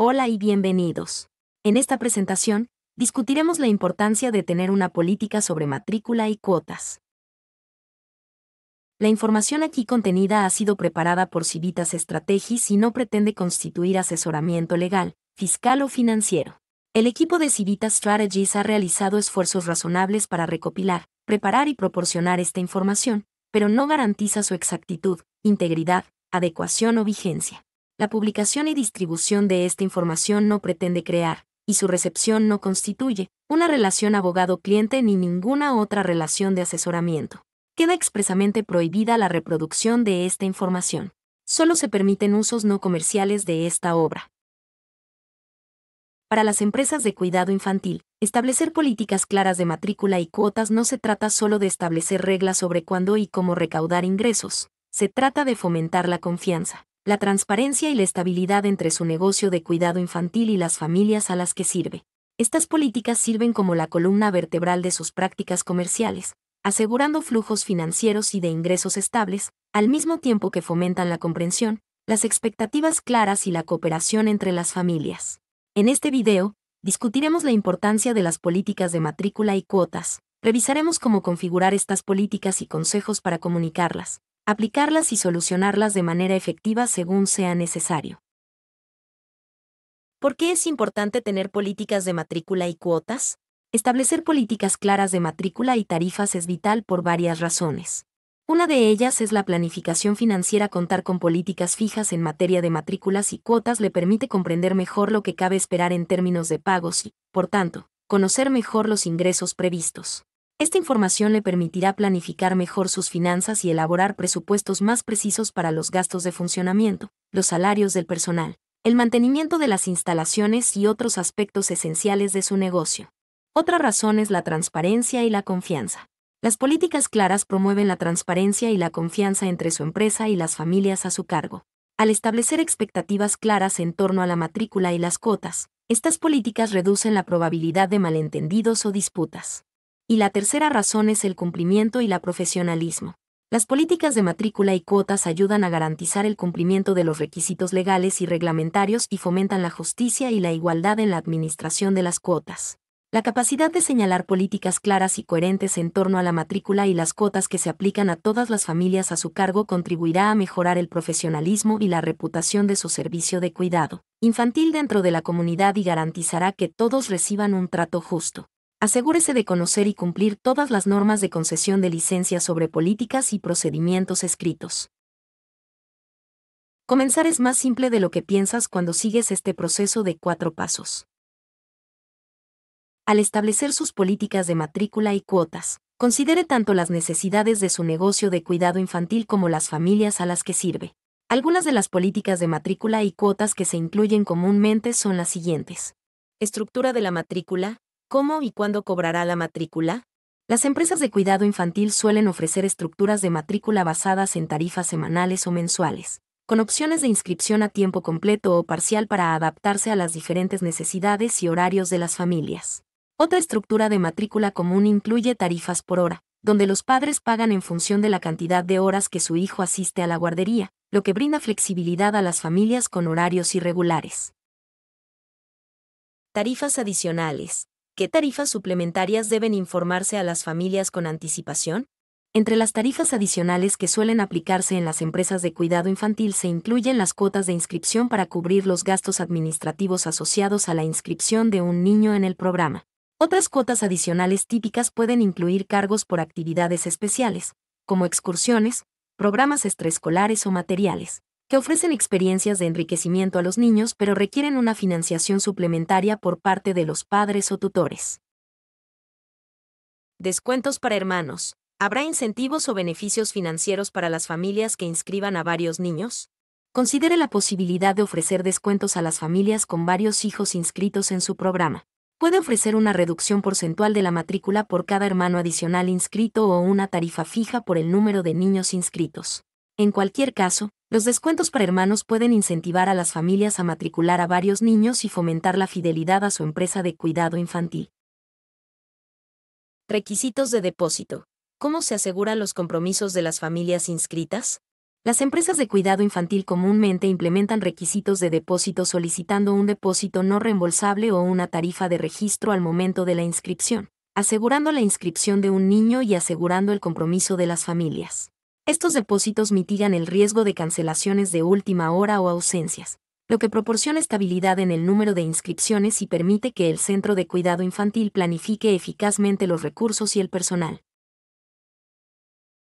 Hola y bienvenidos. En esta presentación, discutiremos la importancia de tener una política sobre matrícula y cuotas. La información aquí contenida ha sido preparada por Civitas Strategies y no pretende constituir asesoramiento legal, fiscal o financiero. El equipo de Civitas Strategies ha realizado esfuerzos razonables para recopilar, preparar y proporcionar esta información, pero no garantiza su exactitud, integridad, adecuación o vigencia. La publicación y distribución de esta información no pretende crear, y su recepción no constituye, una relación abogado-cliente ni ninguna otra relación de asesoramiento. Queda expresamente prohibida la reproducción de esta información. Solo se permiten usos no comerciales de esta obra. Para las empresas de cuidado infantil, establecer políticas claras de matrícula y cuotas no se trata solo de establecer reglas sobre cuándo y cómo recaudar ingresos, se trata de fomentar la confianza la transparencia y la estabilidad entre su negocio de cuidado infantil y las familias a las que sirve. Estas políticas sirven como la columna vertebral de sus prácticas comerciales, asegurando flujos financieros y de ingresos estables, al mismo tiempo que fomentan la comprensión, las expectativas claras y la cooperación entre las familias. En este video, discutiremos la importancia de las políticas de matrícula y cuotas, revisaremos cómo configurar estas políticas y consejos para comunicarlas, aplicarlas y solucionarlas de manera efectiva según sea necesario. ¿Por qué es importante tener políticas de matrícula y cuotas? Establecer políticas claras de matrícula y tarifas es vital por varias razones. Una de ellas es la planificación financiera. Contar con políticas fijas en materia de matrículas y cuotas le permite comprender mejor lo que cabe esperar en términos de pagos y, por tanto, conocer mejor los ingresos previstos. Esta información le permitirá planificar mejor sus finanzas y elaborar presupuestos más precisos para los gastos de funcionamiento, los salarios del personal, el mantenimiento de las instalaciones y otros aspectos esenciales de su negocio. Otra razón es la transparencia y la confianza. Las políticas claras promueven la transparencia y la confianza entre su empresa y las familias a su cargo. Al establecer expectativas claras en torno a la matrícula y las cuotas, estas políticas reducen la probabilidad de malentendidos o disputas. Y la tercera razón es el cumplimiento y la profesionalismo. Las políticas de matrícula y cuotas ayudan a garantizar el cumplimiento de los requisitos legales y reglamentarios y fomentan la justicia y la igualdad en la administración de las cuotas. La capacidad de señalar políticas claras y coherentes en torno a la matrícula y las cuotas que se aplican a todas las familias a su cargo contribuirá a mejorar el profesionalismo y la reputación de su servicio de cuidado infantil dentro de la comunidad y garantizará que todos reciban un trato justo asegúrese de conocer y cumplir todas las normas de concesión de licencia sobre políticas y procedimientos escritos. Comenzar es más simple de lo que piensas cuando sigues este proceso de cuatro pasos. Al establecer sus políticas de matrícula y cuotas, considere tanto las necesidades de su negocio de cuidado infantil como las familias a las que sirve. Algunas de las políticas de matrícula y cuotas que se incluyen comúnmente son las siguientes. Estructura de la matrícula, ¿Cómo y cuándo cobrará la matrícula? Las empresas de cuidado infantil suelen ofrecer estructuras de matrícula basadas en tarifas semanales o mensuales, con opciones de inscripción a tiempo completo o parcial para adaptarse a las diferentes necesidades y horarios de las familias. Otra estructura de matrícula común incluye tarifas por hora, donde los padres pagan en función de la cantidad de horas que su hijo asiste a la guardería, lo que brinda flexibilidad a las familias con horarios irregulares. Tarifas adicionales. ¿Qué tarifas suplementarias deben informarse a las familias con anticipación? Entre las tarifas adicionales que suelen aplicarse en las empresas de cuidado infantil se incluyen las cuotas de inscripción para cubrir los gastos administrativos asociados a la inscripción de un niño en el programa. Otras cuotas adicionales típicas pueden incluir cargos por actividades especiales, como excursiones, programas extraescolares o materiales que ofrecen experiencias de enriquecimiento a los niños pero requieren una financiación suplementaria por parte de los padres o tutores. Descuentos para hermanos. ¿Habrá incentivos o beneficios financieros para las familias que inscriban a varios niños? Considere la posibilidad de ofrecer descuentos a las familias con varios hijos inscritos en su programa. Puede ofrecer una reducción porcentual de la matrícula por cada hermano adicional inscrito o una tarifa fija por el número de niños inscritos. En cualquier caso, los descuentos para hermanos pueden incentivar a las familias a matricular a varios niños y fomentar la fidelidad a su empresa de cuidado infantil. Requisitos de depósito. ¿Cómo se aseguran los compromisos de las familias inscritas? Las empresas de cuidado infantil comúnmente implementan requisitos de depósito solicitando un depósito no reembolsable o una tarifa de registro al momento de la inscripción, asegurando la inscripción de un niño y asegurando el compromiso de las familias. Estos depósitos mitigan el riesgo de cancelaciones de última hora o ausencias, lo que proporciona estabilidad en el número de inscripciones y permite que el centro de cuidado infantil planifique eficazmente los recursos y el personal.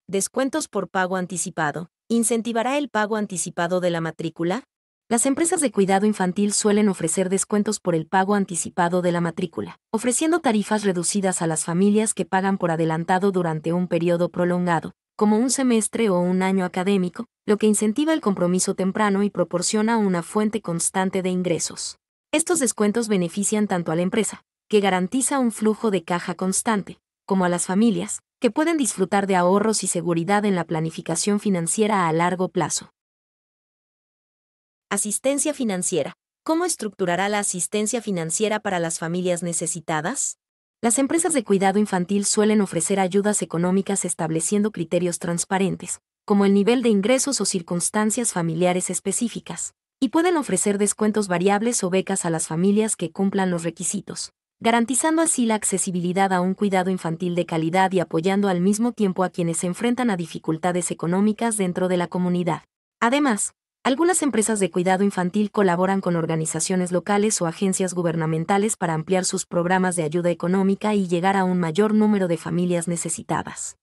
Descuentos por pago anticipado. ¿Incentivará el pago anticipado de la matrícula? Las empresas de cuidado infantil suelen ofrecer descuentos por el pago anticipado de la matrícula, ofreciendo tarifas reducidas a las familias que pagan por adelantado durante un periodo prolongado, como un semestre o un año académico, lo que incentiva el compromiso temprano y proporciona una fuente constante de ingresos. Estos descuentos benefician tanto a la empresa, que garantiza un flujo de caja constante, como a las familias, que pueden disfrutar de ahorros y seguridad en la planificación financiera a largo plazo. Asistencia financiera. ¿Cómo estructurará la asistencia financiera para las familias necesitadas? Las empresas de cuidado infantil suelen ofrecer ayudas económicas estableciendo criterios transparentes, como el nivel de ingresos o circunstancias familiares específicas, y pueden ofrecer descuentos variables o becas a las familias que cumplan los requisitos, garantizando así la accesibilidad a un cuidado infantil de calidad y apoyando al mismo tiempo a quienes se enfrentan a dificultades económicas dentro de la comunidad. Además, algunas empresas de cuidado infantil colaboran con organizaciones locales o agencias gubernamentales para ampliar sus programas de ayuda económica y llegar a un mayor número de familias necesitadas.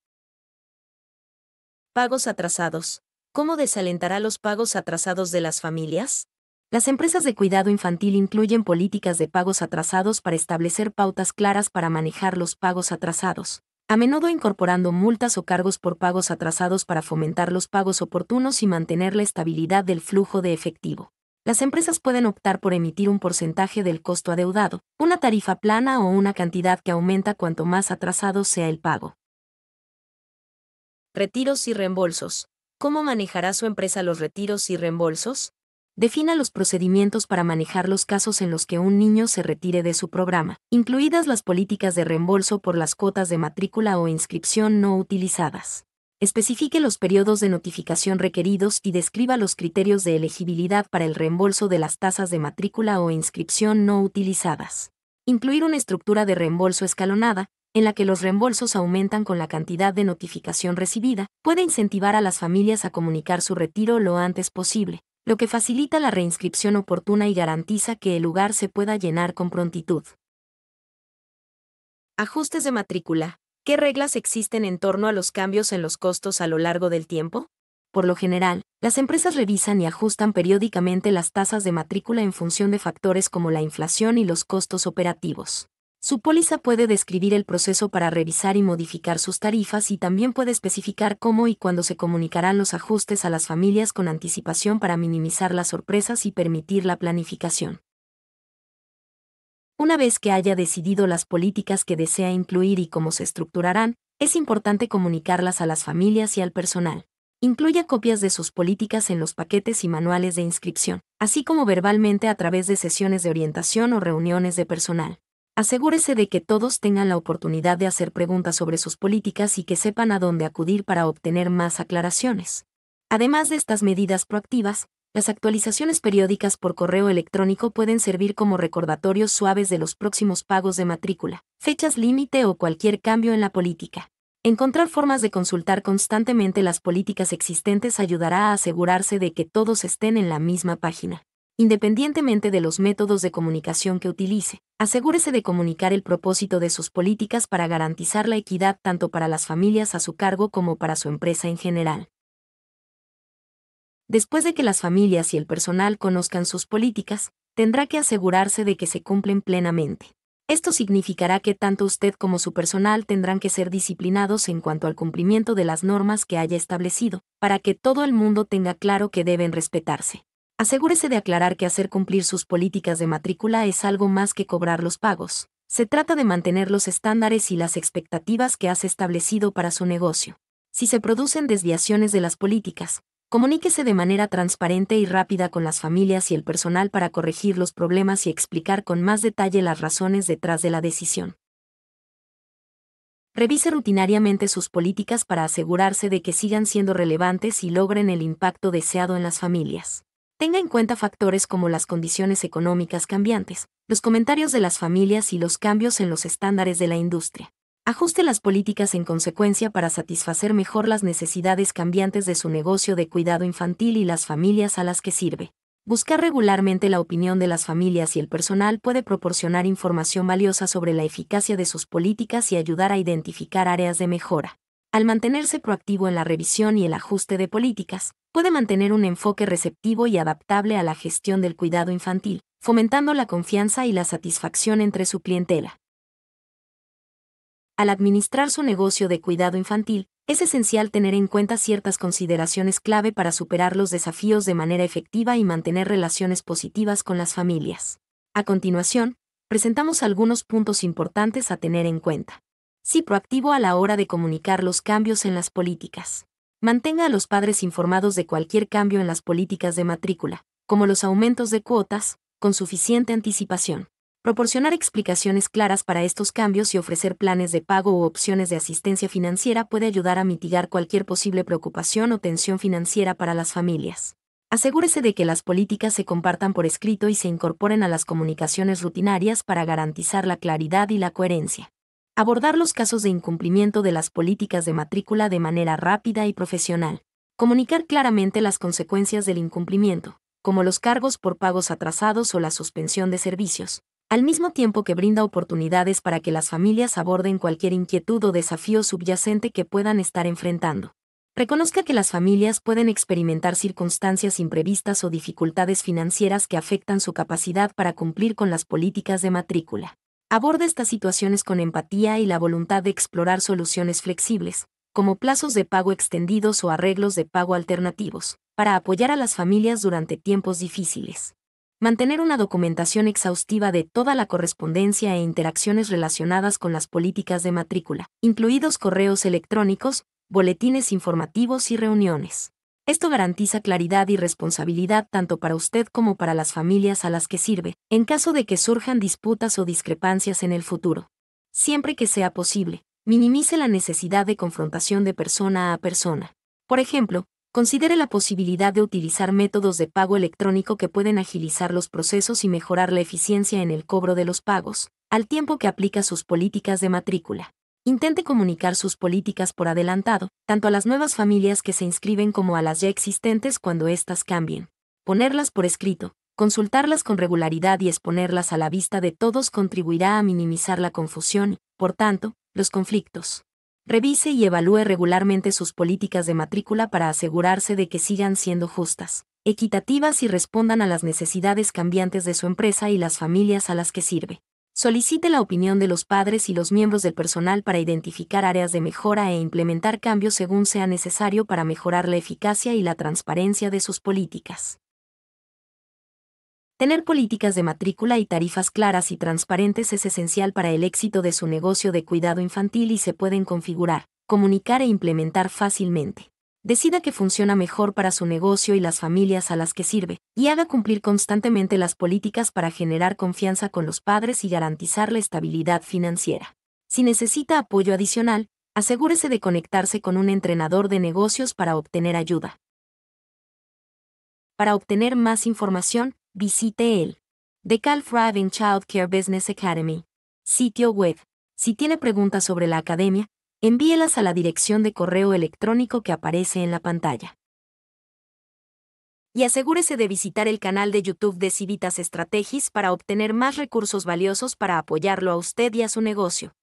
Pagos atrasados. ¿Cómo desalentará los pagos atrasados de las familias? Las empresas de cuidado infantil incluyen políticas de pagos atrasados para establecer pautas claras para manejar los pagos atrasados, a menudo incorporando multas o cargos por pagos atrasados para fomentar los pagos oportunos y mantener la estabilidad del flujo de efectivo. Las empresas pueden optar por emitir un porcentaje del costo adeudado, una tarifa plana o una cantidad que aumenta cuanto más atrasado sea el pago. Retiros y reembolsos. ¿Cómo manejará su empresa los retiros y reembolsos? defina los procedimientos para manejar los casos en los que un niño se retire de su programa, incluidas las políticas de reembolso por las cuotas de matrícula o inscripción no utilizadas. Especifique los periodos de notificación requeridos y describa los criterios de elegibilidad para el reembolso de las tasas de matrícula o inscripción no utilizadas. Incluir una estructura de reembolso escalonada, en la que los reembolsos aumentan con la cantidad de notificación recibida, puede incentivar a las familias a comunicar su retiro lo antes posible, lo que facilita la reinscripción oportuna y garantiza que el lugar se pueda llenar con prontitud. Ajustes de matrícula. ¿Qué reglas existen en torno a los cambios en los costos a lo largo del tiempo? Por lo general, las empresas revisan y ajustan periódicamente las tasas de matrícula en función de factores como la inflación y los costos operativos. Su póliza puede describir el proceso para revisar y modificar sus tarifas y también puede especificar cómo y cuándo se comunicarán los ajustes a las familias con anticipación para minimizar las sorpresas y permitir la planificación. Una vez que haya decidido las políticas que desea incluir y cómo se estructurarán, es importante comunicarlas a las familias y al personal. Incluya copias de sus políticas en los paquetes y manuales de inscripción, así como verbalmente a través de sesiones de orientación o reuniones de personal. Asegúrese de que todos tengan la oportunidad de hacer preguntas sobre sus políticas y que sepan a dónde acudir para obtener más aclaraciones. Además de estas medidas proactivas, las actualizaciones periódicas por correo electrónico pueden servir como recordatorios suaves de los próximos pagos de matrícula, fechas límite o cualquier cambio en la política. Encontrar formas de consultar constantemente las políticas existentes ayudará a asegurarse de que todos estén en la misma página independientemente de los métodos de comunicación que utilice. Asegúrese de comunicar el propósito de sus políticas para garantizar la equidad tanto para las familias a su cargo como para su empresa en general. Después de que las familias y el personal conozcan sus políticas, tendrá que asegurarse de que se cumplen plenamente. Esto significará que tanto usted como su personal tendrán que ser disciplinados en cuanto al cumplimiento de las normas que haya establecido, para que todo el mundo tenga claro que deben respetarse. Asegúrese de aclarar que hacer cumplir sus políticas de matrícula es algo más que cobrar los pagos. Se trata de mantener los estándares y las expectativas que has establecido para su negocio. Si se producen desviaciones de las políticas, comuníquese de manera transparente y rápida con las familias y el personal para corregir los problemas y explicar con más detalle las razones detrás de la decisión. Revise rutinariamente sus políticas para asegurarse de que sigan siendo relevantes y logren el impacto deseado en las familias tenga en cuenta factores como las condiciones económicas cambiantes, los comentarios de las familias y los cambios en los estándares de la industria. Ajuste las políticas en consecuencia para satisfacer mejor las necesidades cambiantes de su negocio de cuidado infantil y las familias a las que sirve. Buscar regularmente la opinión de las familias y el personal puede proporcionar información valiosa sobre la eficacia de sus políticas y ayudar a identificar áreas de mejora al mantenerse proactivo en la revisión y el ajuste de políticas, puede mantener un enfoque receptivo y adaptable a la gestión del cuidado infantil, fomentando la confianza y la satisfacción entre su clientela. Al administrar su negocio de cuidado infantil, es esencial tener en cuenta ciertas consideraciones clave para superar los desafíos de manera efectiva y mantener relaciones positivas con las familias. A continuación, presentamos algunos puntos importantes a tener en cuenta sí proactivo a la hora de comunicar los cambios en las políticas. Mantenga a los padres informados de cualquier cambio en las políticas de matrícula, como los aumentos de cuotas, con suficiente anticipación. Proporcionar explicaciones claras para estos cambios y ofrecer planes de pago u opciones de asistencia financiera puede ayudar a mitigar cualquier posible preocupación o tensión financiera para las familias. Asegúrese de que las políticas se compartan por escrito y se incorporen a las comunicaciones rutinarias para garantizar la claridad y la coherencia abordar los casos de incumplimiento de las políticas de matrícula de manera rápida y profesional, comunicar claramente las consecuencias del incumplimiento, como los cargos por pagos atrasados o la suspensión de servicios, al mismo tiempo que brinda oportunidades para que las familias aborden cualquier inquietud o desafío subyacente que puedan estar enfrentando. Reconozca que las familias pueden experimentar circunstancias imprevistas o dificultades financieras que afectan su capacidad para cumplir con las políticas de matrícula. Aborda estas situaciones con empatía y la voluntad de explorar soluciones flexibles, como plazos de pago extendidos o arreglos de pago alternativos, para apoyar a las familias durante tiempos difíciles. Mantener una documentación exhaustiva de toda la correspondencia e interacciones relacionadas con las políticas de matrícula, incluidos correos electrónicos, boletines informativos y reuniones. Esto garantiza claridad y responsabilidad tanto para usted como para las familias a las que sirve, en caso de que surjan disputas o discrepancias en el futuro. Siempre que sea posible, minimice la necesidad de confrontación de persona a persona. Por ejemplo, considere la posibilidad de utilizar métodos de pago electrónico que pueden agilizar los procesos y mejorar la eficiencia en el cobro de los pagos, al tiempo que aplica sus políticas de matrícula intente comunicar sus políticas por adelantado, tanto a las nuevas familias que se inscriben como a las ya existentes cuando éstas cambien. Ponerlas por escrito, consultarlas con regularidad y exponerlas a la vista de todos contribuirá a minimizar la confusión y, por tanto, los conflictos. Revise y evalúe regularmente sus políticas de matrícula para asegurarse de que sigan siendo justas, equitativas y respondan a las necesidades cambiantes de su empresa y las familias a las que sirve. Solicite la opinión de los padres y los miembros del personal para identificar áreas de mejora e implementar cambios según sea necesario para mejorar la eficacia y la transparencia de sus políticas. Tener políticas de matrícula y tarifas claras y transparentes es esencial para el éxito de su negocio de cuidado infantil y se pueden configurar, comunicar e implementar fácilmente decida que funciona mejor para su negocio y las familias a las que sirve, y haga cumplir constantemente las políticas para generar confianza con los padres y garantizar la estabilidad financiera. Si necesita apoyo adicional, asegúrese de conectarse con un entrenador de negocios para obtener ayuda. Para obtener más información, visite el The Cal Child Care Business Academy. Sitio web. Si tiene preguntas sobre la academia, envíelas a la dirección de correo electrónico que aparece en la pantalla. Y asegúrese de visitar el canal de YouTube de Civitas Strategis para obtener más recursos valiosos para apoyarlo a usted y a su negocio.